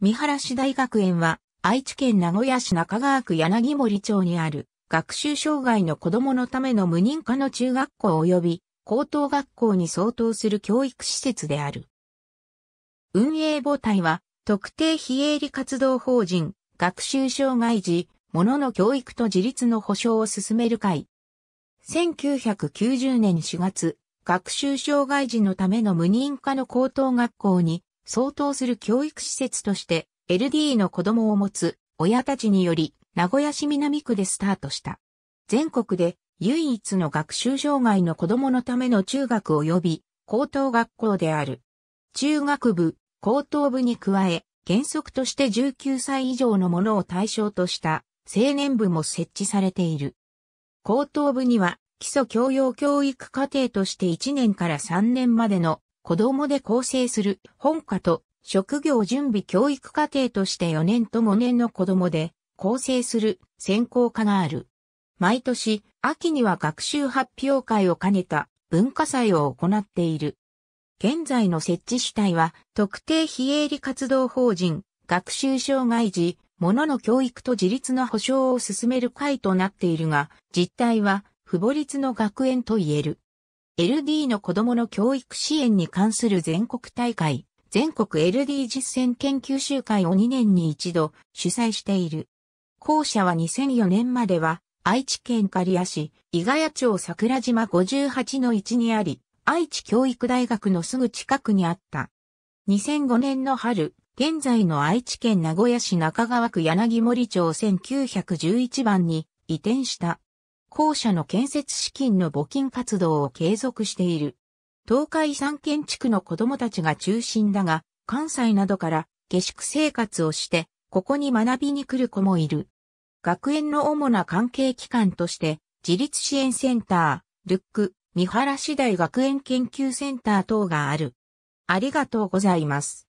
三原市大学園は、愛知県名古屋市中川区柳森町にある、学習障害の子供のための無認可の中学校及び高等学校に相当する教育施設である。運営母体は、特定非営利活動法人、学習障害児、ものの教育と自立の保障を進める会。1990年4月、学習障害児のための無認可の高等学校に相当する教育施設として LD の子供を持つ親たちにより名古屋市南区でスタートした。全国で唯一の学習障害の子供のための中学及び高等学校である。中学部、高等部に加え、原則として19歳以上のものを対象とした青年部も設置されている。高等部には基礎教養教育課程として1年から3年までの子供で構成する本科と職業準備教育課程として4年と5年の子供で構成する専攻科がある。毎年秋には学習発表会を兼ねた文化祭を行っている。現在の設置主体は特定非営利活動法人学習障害児、ものの教育と自立の保障を進める会となっているが、実態は、不母立の学園と言える。LD の子供の教育支援に関する全国大会、全国 LD 実践研究集会を2年に一度主催している。校舎は2004年までは愛知県刈谷市、伊賀谷町桜島58の1にあり、愛知教育大学のすぐ近くにあった。2005年の春、現在の愛知県名古屋市中川区柳森町1911番に移転した。校舎の建設資金の募金活動を継続している。東海三県地区の子供たちが中心だが、関西などから下宿生活をして、ここに学びに来る子もいる。学園の主な関係機関として、自立支援センター、ルック、三原市大学園研究センター等がある。ありがとうございます。